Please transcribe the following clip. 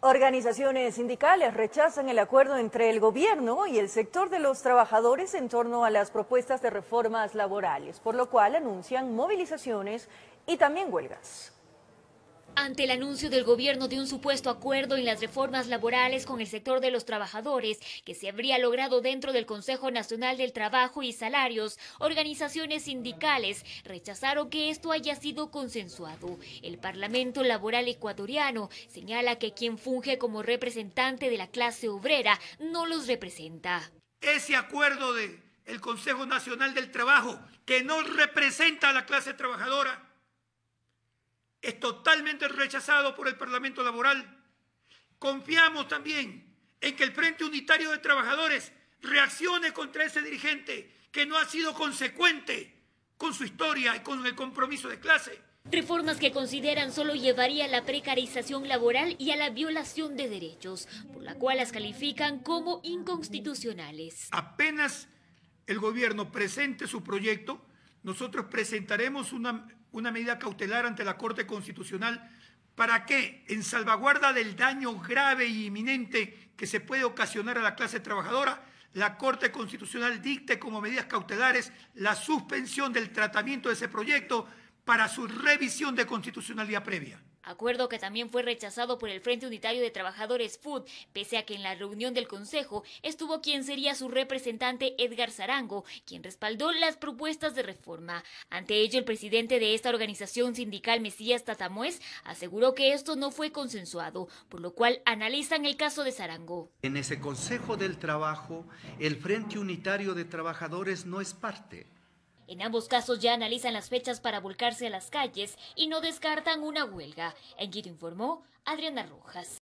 Organizaciones sindicales rechazan el acuerdo entre el gobierno y el sector de los trabajadores en torno a las propuestas de reformas laborales, por lo cual anuncian movilizaciones y también huelgas. Ante el anuncio del gobierno de un supuesto acuerdo en las reformas laborales con el sector de los trabajadores que se habría logrado dentro del Consejo Nacional del Trabajo y Salarios, organizaciones sindicales rechazaron que esto haya sido consensuado. El Parlamento Laboral Ecuatoriano señala que quien funge como representante de la clase obrera no los representa. Ese acuerdo del Consejo Nacional del Trabajo, que no representa a la clase trabajadora, es totalmente rechazado por el Parlamento Laboral. Confiamos también en que el Frente Unitario de Trabajadores reaccione contra ese dirigente que no ha sido consecuente con su historia y con el compromiso de clase. Reformas que consideran solo llevaría a la precarización laboral y a la violación de derechos, por la cual las califican como inconstitucionales. Apenas el gobierno presente su proyecto, nosotros presentaremos una, medida cautelar ante la Corte Constitucional ¿Para que, En salvaguarda del daño grave e inminente que se puede ocasionar a la clase trabajadora, la Corte Constitucional dicte como medidas cautelares la suspensión del tratamiento de ese proyecto para su revisión de constitucionalidad previa. Acuerdo que también fue rechazado por el Frente Unitario de Trabajadores FUD, pese a que en la reunión del Consejo estuvo quien sería su representante Edgar Zarango, quien respaldó las propuestas de reforma. Ante ello, el presidente de esta organización sindical, Mesías Tatamués, aseguró que esto no fue consensuado, por lo cual analizan el caso de Zarango. En ese Consejo del Trabajo, el Frente Unitario de Trabajadores no es parte. En ambos casos ya analizan las fechas para volcarse a las calles y no descartan una huelga. En Quito informó Adriana Rojas.